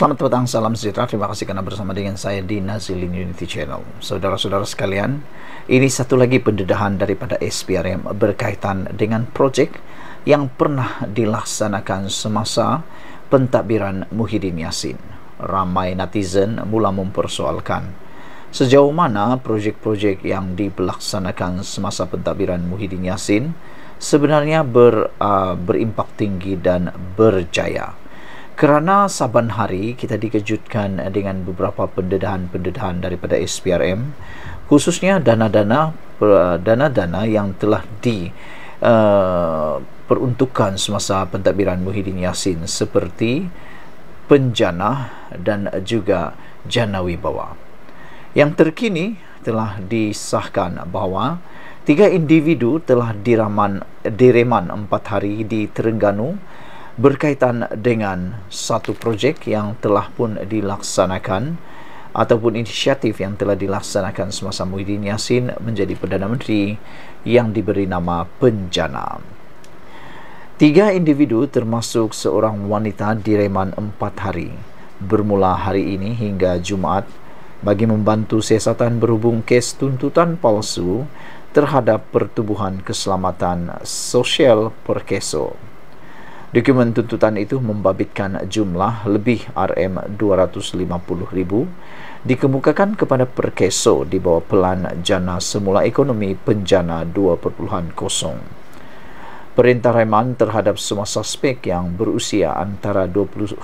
Selamat petang, salam sejahtera. Terima kasih karena bersama dengan saya di Nazilin Unity Channel. Saudara-saudara sekalian, ini satu lagi pendedahan daripada SPRM berkaitan dengan projek yang pernah dilaksanakan semasa pentadbiran Muhyiddin Yassin. Ramai netizen mula mempersoalkan sejauh mana projek-projek yang dilaksanakan semasa pentadbiran Muhyiddin Yassin sebenarnya ber, uh, berimpak tinggi dan berjaya. Berjaya kerana saban hari kita dikejutkan dengan beberapa pendedahan-pendedahan daripada SPRM khususnya dana-dana uh, dana-dana yang telah di uh, peruntukan semasa pentadbiran Muhyiddin Yassin seperti penjana dan juga jana wibawa. Yang terkini telah disahkan bahawa tiga individu telah diraman direman empat hari di Terengganu berkaitan dengan satu projek yang telah pun dilaksanakan ataupun inisiatif yang telah dilaksanakan semasa Muhyiddin Yassin menjadi Perdana Menteri yang diberi nama Penjana. Tiga individu termasuk seorang wanita direman empat hari bermula hari ini hingga Jumaat bagi membantu siasatan berhubung kes tuntutan palsu terhadap pertubuhan keselamatan sosial Perkeso. Dokumen tuntutan itu membabitkan jumlah lebih RM250,000 dikemukakan kepada Perkeso di bawah pelan jana semula ekonomi penjana 2.0. Perintah reman terhadap semua suspek yang berusia antara 29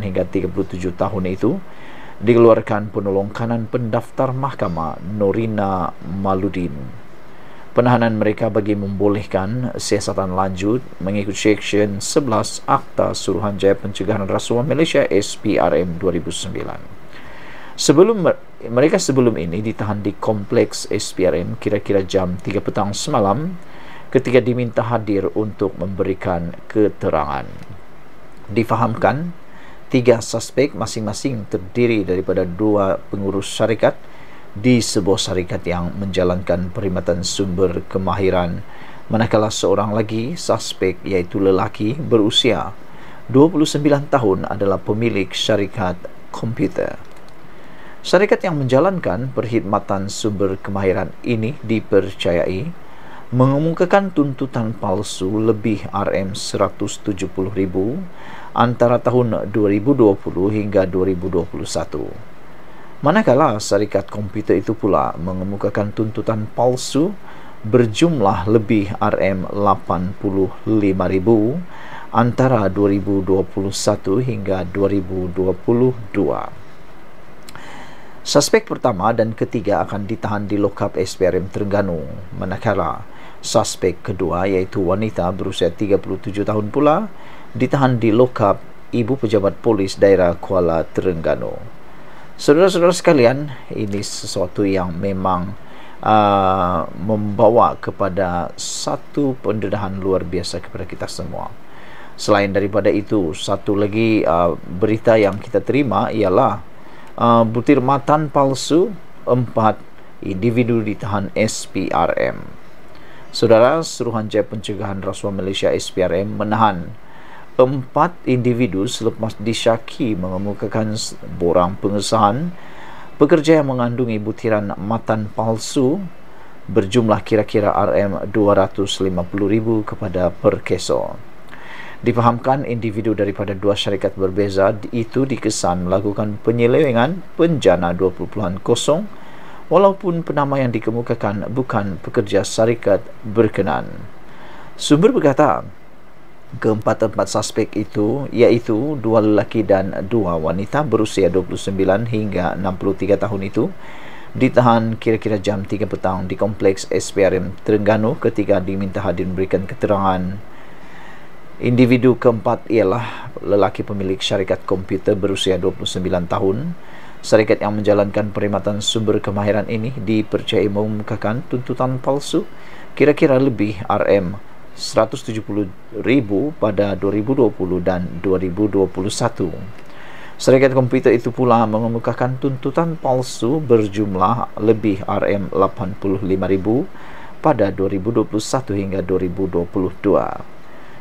hingga 37 tahun itu dikeluarkan penolong kanan pendaftar mahkamah Norina Maludin penahanan mereka bagi membolehkan siasatan lanjut mengikut Seksyen 11 Akta Suruhanjaya Pencegahan Rasuah Malaysia SPRM 2009. Sebelum mereka sebelum ini ditahan di kompleks SPRM kira-kira jam 3 petang semalam ketika diminta hadir untuk memberikan keterangan. Difahamkan, tiga suspek masing-masing terdiri daripada dua pengurus syarikat di sebuah syarikat yang menjalankan perkhidmatan sumber kemahiran manakala seorang lagi suspek iaitu lelaki berusia 29 tahun adalah pemilik syarikat komputer Syarikat yang menjalankan perkhidmatan sumber kemahiran ini dipercayai mengemukakan tuntutan palsu lebih RM170,000 antara tahun 2020 hingga 2021. Manakala syarikat komputer itu pula mengemukakan tuntutan palsu berjumlah lebih RM85,000 antara 2021 hingga 2022. Suspek pertama dan ketiga akan ditahan di lokap SPRM Terengganu. Manakala suspek kedua iaitu wanita berusia 37 tahun pula ditahan di lokap Ibu Pejabat Polis Daerah Kuala Terengganu. Saudara-saudara sekalian, ini sesuatu yang memang uh, membawa kepada satu pendedahan luar biasa kepada kita semua. Selain daripada itu, satu lagi uh, berita yang kita terima ialah uh, butir matan palsu empat individu ditahan SPRM. Saudara, Suruhanjaya Pencegahan Rasuah Malaysia SPRM menahan Tempat individu selepas disyaki mengemukakan borang pengesahan pekerja yang mengandungi butiran matan palsu berjumlah kira-kira RM250,000 kepada Perkeso. Dipahamkan individu daripada dua syarikat berbeza itu dikesan melakukan penyelewengan penjana 20.0 walaupun penama yang dikemukakan bukan pekerja syarikat berkenan. Sumber berkata, keempat-empat suspek itu iaitu dua lelaki dan dua wanita berusia 29 hingga 63 tahun itu ditahan kira-kira jam 3 petang di kompleks SPRM Terengganu ketika diminta hadir memberikan keterangan. Individu keempat ialah lelaki pemilik syarikat komputer berusia 29 tahun. Syarikat yang menjalankan perkhidmatan sumber kemahiran ini dipercayai mengemukakan tuntutan palsu kira-kira lebih RM 170,000 pada 2020 dan 2021. Serikat komputer itu pula mengemukakan tuntutan palsu berjumlah lebih RM85,000 pada 2021 hingga 2022.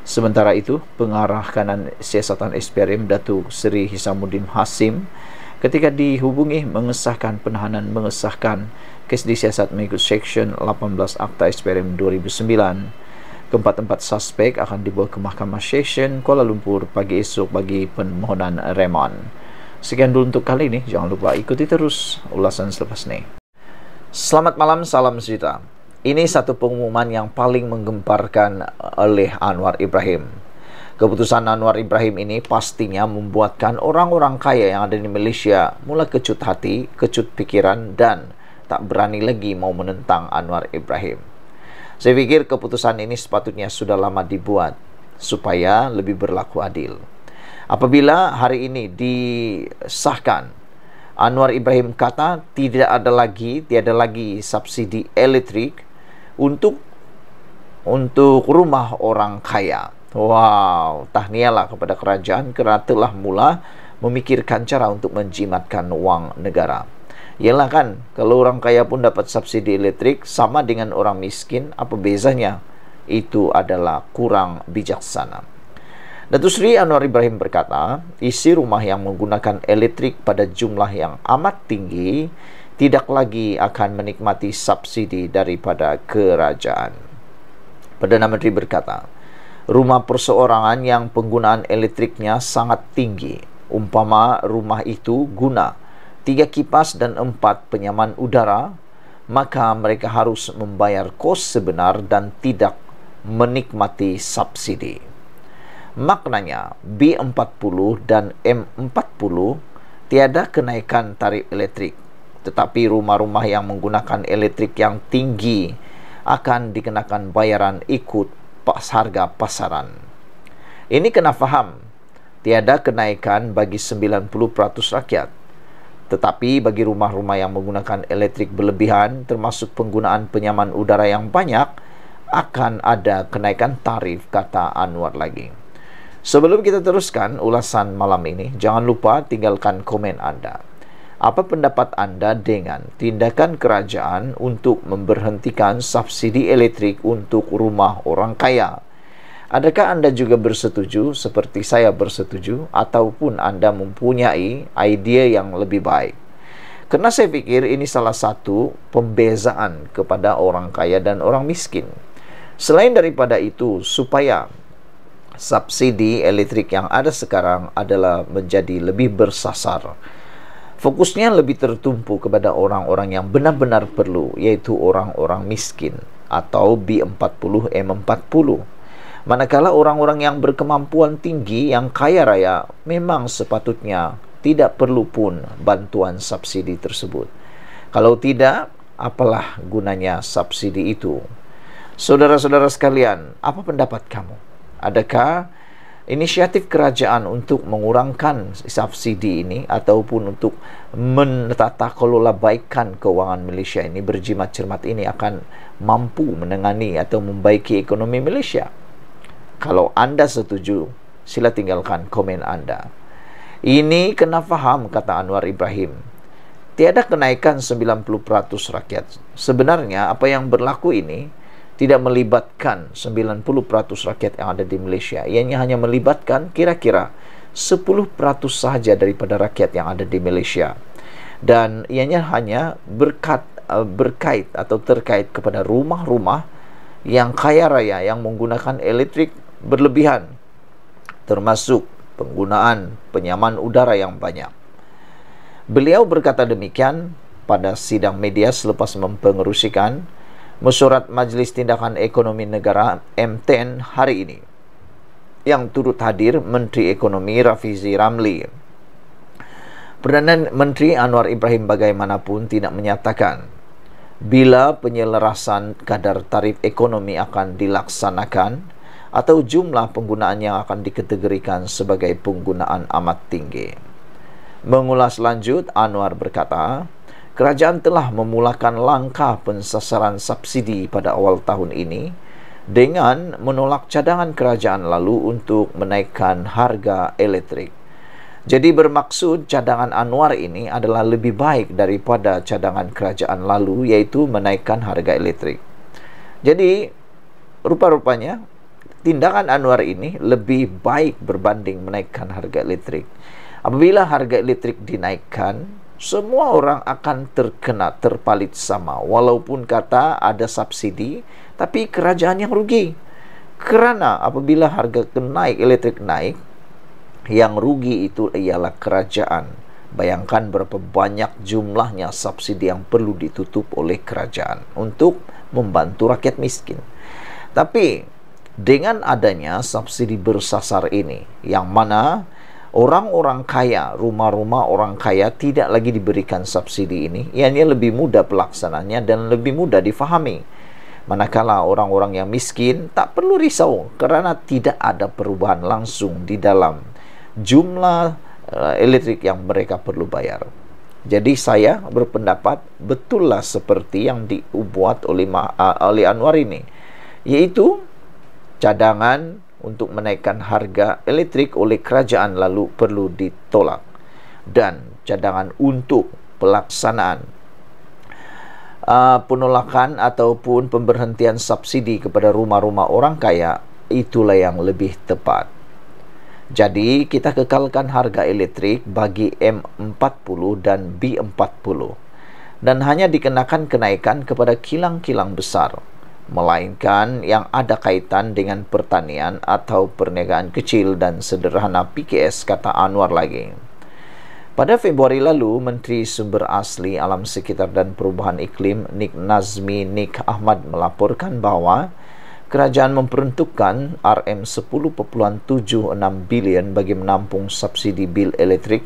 Sementara itu, pengarah kanan siasatan SPRM Datuk Seri Hisamuddin Hasim ketika dihubungi mengesahkan penahanan mengesahkan kes di siasat mengikut Seksyen 18 Akta SPRM Keempat-empat suspek akan dibawa ke Mahkamah Session Kuala Lumpur pagi esok bagi permohonan remon. Sekian dulu untuk kali ini. Jangan lupa ikuti terus ulasan selepas ini. Selamat malam, salam sejahtera. Ini satu pengumuman yang paling menggemparkan oleh Anwar Ibrahim. Keputusan Anwar Ibrahim ini pastinya membuatkan orang-orang kaya yang ada di Malaysia mulai kecut hati, kecut pikiran, dan tak berani lagi mau menentang Anwar Ibrahim. Saya pikir keputusan ini sepatutnya sudah lama dibuat supaya lebih berlaku adil. Apabila hari ini disahkan, Anwar Ibrahim kata tidak ada lagi, tidak ada lagi subsidi elektrik untuk untuk rumah orang kaya. Wow, tahniahlah kepada kerajaan kerana telah mula memikirkan cara untuk menjimatkan wang negara. Iyalah kan, kalau orang kaya pun dapat subsidi elektrik sama dengan orang miskin, apa bezanya? Itu adalah kurang bijaksana. Datu Sri Anwar Ibrahim berkata, isi rumah yang menggunakan elektrik pada jumlah yang amat tinggi tidak lagi akan menikmati subsidi daripada kerajaan. Perdana Menteri berkata, rumah perseorangan yang penggunaan elektriknya sangat tinggi, umpama rumah itu guna tiga kipas dan empat penyaman udara, maka mereka harus membayar kos sebenar dan tidak menikmati subsidi. Maknanya, B40 dan M40 tiada kenaikan tarif elektrik, tetapi rumah-rumah yang menggunakan elektrik yang tinggi akan dikenakan bayaran ikut pas harga pasaran. Ini kena faham, tiada kenaikan bagi 90% rakyat. Tetapi bagi rumah-rumah yang menggunakan elektrik berlebihan termasuk penggunaan penyaman udara yang banyak akan ada kenaikan tarif kata Anwar lagi. Sebelum kita teruskan ulasan malam ini, jangan lupa tinggalkan komen anda. Apa pendapat anda dengan tindakan kerajaan untuk memberhentikan subsidi elektrik untuk rumah orang kaya? Adakah anda juga bersetuju seperti saya bersetuju ataupun anda mempunyai idea yang lebih baik? Karena saya fikir ini salah satu pembezaan kepada orang kaya dan orang miskin. Selain daripada itu, supaya subsidi elektrik yang ada sekarang adalah menjadi lebih bersasar. Fokusnya lebih tertumpu kepada orang-orang yang benar-benar perlu, yaitu orang-orang miskin atau B40 M40. Manakala orang-orang yang berkemampuan tinggi, yang kaya raya, memang sepatutnya tidak perlu pun bantuan subsidi tersebut. Kalau tidak, apalah gunanya subsidi itu? Saudara-saudara sekalian, apa pendapat kamu? Adakah inisiatif kerajaan untuk mengurangkan subsidi ini ataupun untuk menetata kelola baikkan keuangan Malaysia ini berjimat cermat ini akan mampu menangani atau membaiki ekonomi Malaysia? Kalau anda setuju, sila tinggalkan komen anda. Ini kena faham kata Anwar Ibrahim. Tiada kenaikan 90% rakyat. Sebenarnya apa yang berlaku ini tidak melibatkan 90% rakyat yang ada di Malaysia. Ianya hanya melibatkan kira-kira 10% saja daripada rakyat yang ada di Malaysia. Dan ianya hanya berkat eh, berkait atau terkait kepada rumah-rumah yang kaya raya yang menggunakan elektrik berlebihan termasuk penggunaan penyaman udara yang banyak. Beliau berkata demikian pada sidang media selepas mempengerusikan mesurat Majlis Tindakan Ekonomi Negara MTN hari ini yang turut hadir Menteri Ekonomi Rafizi Ramli. Perdana Menteri Anwar Ibrahim bagaimanapun tidak menyatakan bila penyelerasan kadar tarif ekonomi akan dilaksanakan atau jumlah penggunaan yang akan dikategorikan sebagai penggunaan amat tinggi. Mengulas lanjut, Anwar berkata, kerajaan telah memulakan langkah pensasaran subsidi pada awal tahun ini dengan menolak cadangan kerajaan lalu untuk menaikkan harga elektrik. Jadi bermaksud cadangan Anwar ini adalah lebih baik daripada cadangan kerajaan lalu yaitu menaikkan harga elektrik. Jadi rupa-rupanya tindakan Anwar ini lebih baik berbanding menaikkan harga elektrik. Apabila harga elektrik dinaikkan, semua orang akan terkena terpalit sama walaupun kata ada subsidi tapi kerajaan yang rugi. Kerana apabila harga naik elektrik naik, yang rugi itu ialah kerajaan. Bayangkan berapa banyak jumlahnya subsidi yang perlu ditutup oleh kerajaan untuk membantu rakyat miskin. Tapi dengan adanya subsidi bersasar ini yang mana orang-orang kaya, rumah-rumah orang kaya tidak lagi diberikan subsidi ini yang ini lebih mudah pelaksananya dan lebih mudah difahami manakala orang-orang yang miskin tak perlu risau kerana tidak ada perubahan langsung di dalam jumlah eh, elektrik yang mereka perlu bayar jadi saya berpendapat betullah seperti yang dibuat oleh Ali eh, Anwar ini yaitu cadangan untuk menaikkan harga elektrik oleh kerajaan lalu perlu ditolak dan cadangan untuk pelaksanaan uh, penolakan ataupun pemberhentian subsidi kepada rumah-rumah orang kaya itulah yang lebih tepat jadi kita kekalkan harga elektrik bagi M40 dan B40 dan hanya dikenakan kenaikan kepada kilang-kilang besar melainkan yang ada kaitan dengan pertanian atau perniagaan kecil dan sederhana PKS kata Anwar lagi. Pada Februari lalu, Menteri Sumber Asli Alam Sekitar dan Perubahan Iklim Nik Nazmi Nik Ahmad melaporkan bahawa kerajaan memperuntukkan RM10.76 bilion bagi menampung subsidi bil elektrik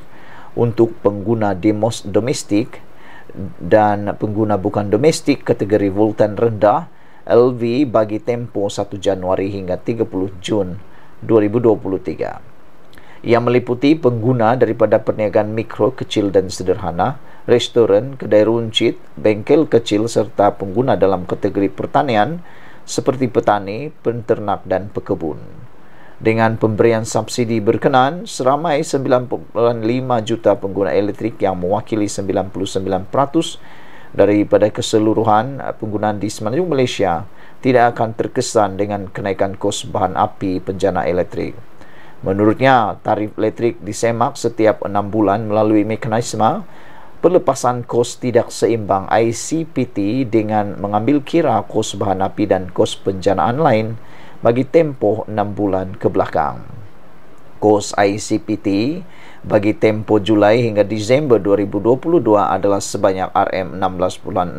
untuk pengguna demos domestik dan pengguna bukan domestik kategori voltan rendah LV bagi tempo 1 Januari hingga 30 Jun 2023 yang meliputi pengguna daripada perniagaan mikro, kecil dan sederhana, restoran, kedai runcit, bengkel kecil serta pengguna dalam kategori pertanian seperti petani, penternak dan pekebun. Dengan pemberian subsidi berkenan, seramai 9.5 juta pengguna elektrik yang mewakili 99% daripada keseluruhan uh, penggunaan di semenanjung Malaysia tidak akan terkesan dengan kenaikan kos bahan api penjana elektrik. Menurutnya, tarif elektrik disemak setiap 6 bulan melalui mekanisme pelepasan kos tidak seimbang ICPT dengan mengambil kira kos bahan api dan kos penjanaan lain bagi tempoh 6 bulan kebelakang. Kos ICPT bagi tempoh Julai hingga Disember 2022 adalah sebanyak RM16.16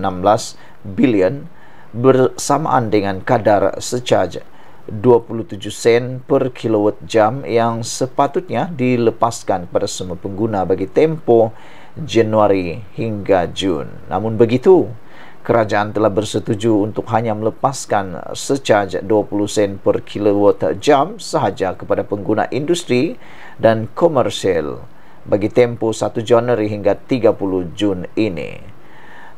bilion bersamaan dengan kadar secharge 27 sen per kilowatt jam yang sepatutnya dilepaskan pada semua pengguna bagi tempoh Januari hingga Jun. Namun begitu, Kerajaan telah bersetuju untuk hanya melepaskan secaj 20 sen per kilowatt jam sahaja kepada pengguna industri dan komersial bagi tempoh 1 Januari hingga 30 Jun ini.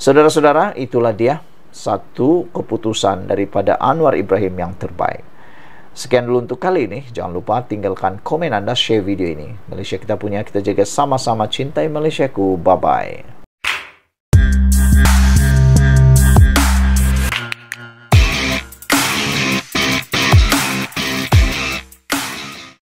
Saudara-saudara, itulah dia satu keputusan daripada Anwar Ibrahim yang terbaik. Sekian dulu untuk kali ini. Jangan lupa tinggalkan komen anda, share video ini. Malaysia kita punya, kita jaga sama-sama. Cintai Malaysia ku. Bye-bye.